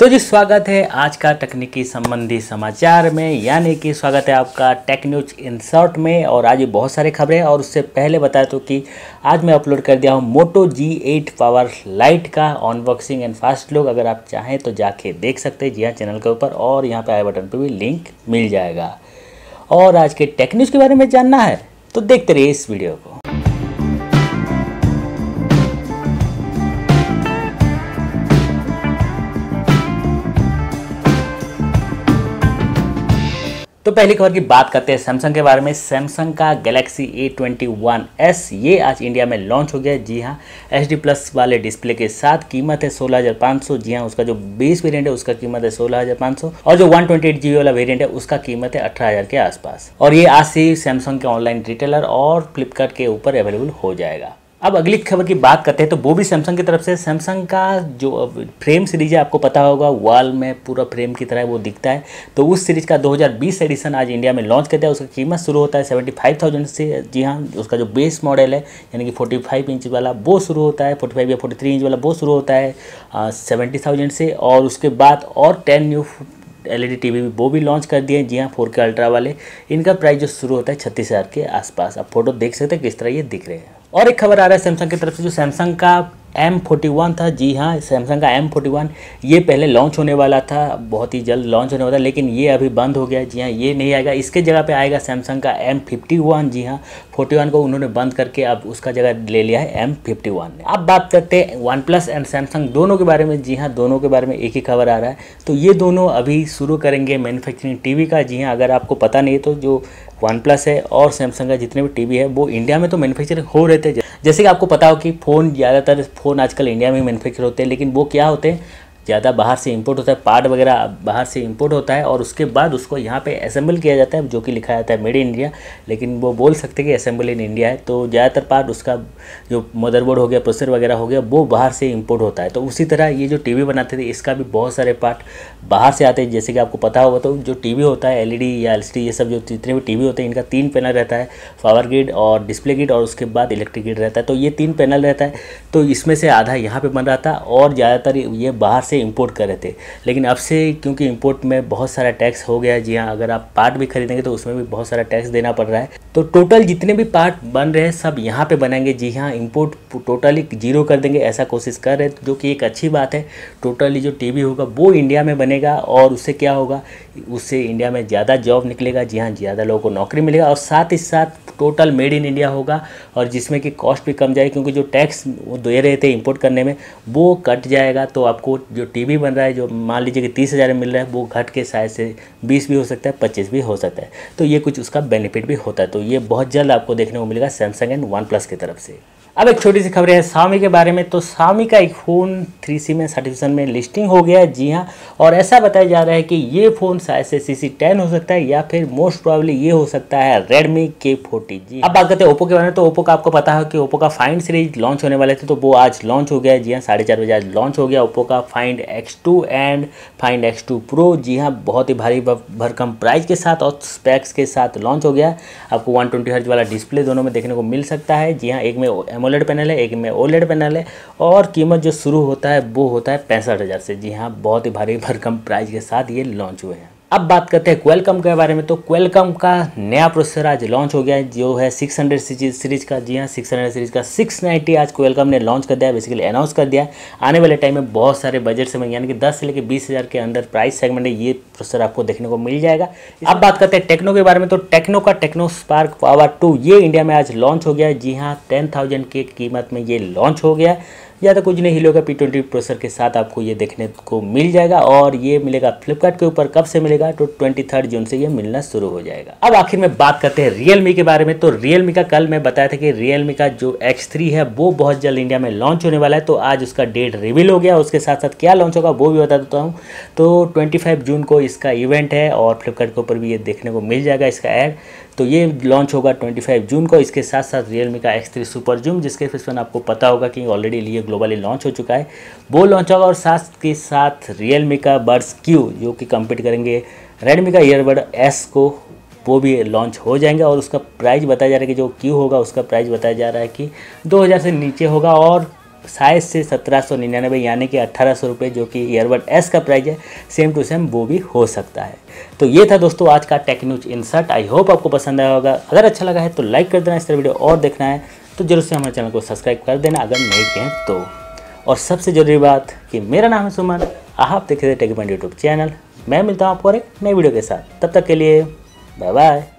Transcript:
तो जी स्वागत है आज का तकनीकी संबंधी समाचार में यानी कि स्वागत है आपका टेक न्यूज इंसर्ट में और आज बहुत सारे खबरें और उससे पहले बताया तो कि आज मैं अपलोड कर दिया हूँ Moto G eight power lite का अनबॉक्सिंग एंड फास्ट लुक अगर आप चाहें तो जाके देख सकते हैं जी हाँ चैनल के ऊपर और यहाँ पर आई बटन पर भी लिंक मिल जाएगा और आज के टेक न्यूज़ के बारे में जानना है तो देखते रहिए इस वीडियो को तो पहली खबर की बात करते हैं सैमसंग के बारे में सैमसंग का Galaxy A twenty one S ये आज इंडिया में लॉन्च हो गया है जी हाँ एच डी प्लस वाले डिस्प्ले के साथ कीमत है सोलह हज़ार पाँच सौ जी हाँ उसका जो बेस वेरिएंट है उसका कीमत है सोलह हज़ार पाँच सौ और जो वन ट्वेंटी एट जी वाला वेरिएंट है उसका कीमत है अठारह हज़ार के आसपास और ये आज से सैमसंग के ऑनलाइन रिटेलर और फ्लिपकार्ट के ऊपर अवेलेबल हो जाएगा अब अगली खबर की बात करते हैं तो वो भी सैमसंग की तरफ से सैमसंग का जो फ्रेम सीरीज है आपको पता होगा वॉल में पूरा फ्रेम की तरह वो दिखता है तो उस सीरीज का 2020 एडिशन आज इंडिया में लॉन्च करता है उसका कीमत शुरू होता है 75,000 से जी हाँ उसका जो बेस मॉडल है यानी कि 45 इंच वाला वो शुरू होता है फोर्टी या फोर्टी इंच वाला वो शुरू होता है सेवेंटी से और उसके बाद और ten new L E D भी वो भी लॉन्च कर दिए जी हाँ फोर के अल्ट्रा वाले इनका प्राइस जो शुरू होता है छत्तीस हज़ार के आसपास आप फोटो देख सकते हैं किस तरह ये दिख रहे हैं और एक खबर आ रहा है सैमसंग की तरफ से जो सैमसंग का एम फोर्टी वन था जी हाँ सैमसंग का एम फोर्टी वन ये पहले लॉन्च होने वाला था बहुत ही जल्द लॉन्च होने वाला था लेकिन ये अभी बंद हो गया जी हाँ ये नहीं आएगा इसके जगह पे आएगा सैमसंग का एम फिफ्टी वन जी हाँ फोर्टी वन को उन्होंने बंद करके अब उसका जगह ले लिया है एम फिफ्टी वन ने अब बात करते हैं वन प्लस एंड सैमसंग दोनों के बारे में जी हाँ दोनों के बारे में एक ही खबर आ रहा है तो ये दोनों अभी शुरू करेंगे टी वी का जी हाँ अगर आपको पता नहीं तो जो वन प्लस है और सैमसंग का जितने भी वी है वो इंडिया में तो मैनुफैक्चरिंग हो रहे थे जैसे कि आपको पता हो कि फ़ोन ज़्यादातर फ़ोन आजकल इंडिया में मैनुफैक्चर होते हैं लेकिन वो क्या होते हैं ज़्यादा बाहर से इंपोर्ट होता है पार्ट वगैरह बाहर से इंपोर्ट होता है और उसके बाद उसको यहाँ पे असेंबल किया जाता है जो कि लिखा जाता है मेड इन इंडिया लेकिन वो बोल सकते हैं कि असेंबल इन इंडिया है तो ज़्यादातर पार्ट उसका जो मदरबोर्ड हो गया प्रोसेसर वगैरह हो गया वो बाहर से इम्पोर्ट होता है तो उसी तरह ये जो टी बनाते थे इसका भी बहुत सारे पार्ट बाहर से आते हैं जैसे कि आपको पता होगा तो जो टी होता है एल e या एल ये सब जो जितने भी टी होते हैं इनका तीन पैनल रहता है पावर ग्रिड और डिस्प्ले ग्रिड और उसके बाद इलेक्ट्रिक ग्रिड रहता है तो ये तीन पैनल रहता है तो इसमें से आधा यहाँ पे बन रहा था और ज़्यादातर ये बाहर से इंपोर्ट कर रहे थे लेकिन अब से क्योंकि इंपोर्ट में बहुत सारा टैक्स हो गया जी हाँ अगर आप पार्ट भी खरीदेंगे तो उसमें भी बहुत सारा टैक्स देना पड़ रहा है तो टोटल जितने भी पार्ट बन रहे हैं सब यहाँ पर बनाएंगे जी हाँ इम्पोर्ट टोटली जीरो कर देंगे ऐसा कोशिश कर रहे जो कि एक अच्छी बात है टोटली जो टी होगा वो इंडिया में बनेगा और उससे क्या होगा उससे इंडिया में ज़्यादा जॉब निकलेगा जी हाँ ज़्यादा लोगों को नौकरी मिलेगा और साथ ही साथ टोटल मेड इन इंडिया होगा और जिसमें कि कॉस्ट भी कम जाएगी क्योंकि जो टैक्स दे रहे थे इंपोर्ट करने में वो कट जाएगा तो आपको जो टीवी बन रहा है जो मान लीजिए कि तीस हज़ार में मिल रहा है वो घट के शायद से बीस भी हो सकता है पच्चीस भी हो सकता है तो ये कुछ उसका बेनिफिट भी होता है तो ये बहुत जल्द आपको देखने को मिलेगा सैमसंग एंड वन प्लस की तरफ से अब एक छोटी सी खबर है सामी के बारे में तो सामी का एक फ़ोन थ्री सी में सर्टिफिकेशन में लिस्टिंग हो गया है जी हाँ और ऐसा बताया जा रहा है कि ये फ़ोन शायद से सी सी टेन हो सकता है या फिर मोस्ट प्रॉब्ली ये हो सकता है रेडमी के फोर्टी जी हाँ। अब बात करते हैं ओप्पो के बारे में तो ओप्पो का आपको पता है कि ओप्पो का फाइंड सीरीज लॉन्च होने वाले थे तो वो आज लॉन्च हो गया है जी हाँ साढ़े चार बजे आज लॉन्च हो गया ओप्पो का Find X two and Find X two Pro जी हाँ बहुत ही भारी भरकम प्राइस के साथ और स्पैक्स के साथ लॉन्च हो गया आपको वन ट्वेंटी हर्ज वाला डिस्प्ले दोनों में देखने को मिल सकता है जी हाँ एक में एमोलेड पैनल है एक में ओलेड पैनल है और कीमत जो शुरू होता है वो होता है पैंसठ हज़ार से जी हाँ बहुत ही भारी भरकम प्राइस के साथ ये लॉन्च हुए हैं अब बात करते हैं क्वेलकम के बारे में तो क्वेलकम का नया प्रोसेसर आज लॉन्च हो गया है जो है 600 सीरीज का जी हाँ 600 सीरीज का 690 आज क्वेलकम ने लॉन्च कर दिया है बेसिकली अनाउंस कर दिया है आने वाले टाइम में बहुत सारे बजट से यानी कि 10 से लेकर बीस हज़ार के अंदर प्राइस सेगमेंट है ये प्रोसेसर आपको देखने को मिल जाएगा अब बात करते हैं टेक्नो के बारे में तो टेक्नो का टेक्नो स्पार्क पावर टू ये इंडिया में आज लॉन्च हो गया है जी हाँ टेन थाउजेंड की कीमत में ये लॉन्च हो गया है ज़्यादा तो कुछ नहीं हिलेगा पी ट्वेंटी प्रोसेसर के साथ आपको ये देखने को मिल जाएगा और ये मिलेगा फ्लिपकार्ट के ऊपर कब से मिलेगा तो ट्वेंटी थर्ड जून से ये मिलना शुरू हो जाएगा अब आखिर में बात करते हैं रियलमी के बारे में तो रियलमी का कल मैं बताया था कि रियलमी का जो एक्स थ्री है वो बहुत जल्द इंडिया में लॉन्च होने वाला है तो आज उसका डेट रिवील हो गया उसके साथ साथ क्या लॉन्च होगा वो भी बता देता हूँ तो ट्वेंटी फाइव जून को इसका इवेंट है और फ्लिपकार्ट के ऊपर भी ये देखने को मिल जाएगा इसका एड तो ये लॉन्च होगा 25 जून को इसके साथ साथ रियलमी का एक्स थ्री सुपर जूम जिसके फिर आपको पता होगा कि ऑलरेडी ये ग्लोबली लॉन्च हो चुका है वो लॉन्च होगा और साथ के साथ रियलमी का बर्ड्स क्यू जो कि कम्पीट करेंगे रेडमी का ईयरबड एस को वो भी लॉन्च हो जाएंगे और उसका प्राइस बताया जा रहा है कि जो क्यू होगा उसका प्राइस बताया जा रहा है कि 2000 से नीचे होगा और साइज से सत्रह सौ निन्यानवे यानी कि अट्ठारह सौ रुपये जो कि ईयरबड एस का प्राइस है सेम टू सेम वो भी हो सकता है तो ये था दोस्तों आज का टेक्न्यूज इंसर्ट आई होप आपको पसंद आया होगा अगर अच्छा लगा है तो लाइक कर देना इस तरह वीडियो और देखना है तो जरूर से हमारे चैनल को सब्सक्राइब कर देना अगर नहीं किए तो और सबसे ज़रूरी बात कि मेरा नाम है सुमन आप देखे थे टेकमेंट यूट्यूब चैनल मैं मिलता हूँ आपको और एक नई वीडियो के साथ तब तक के लिए बाय बाय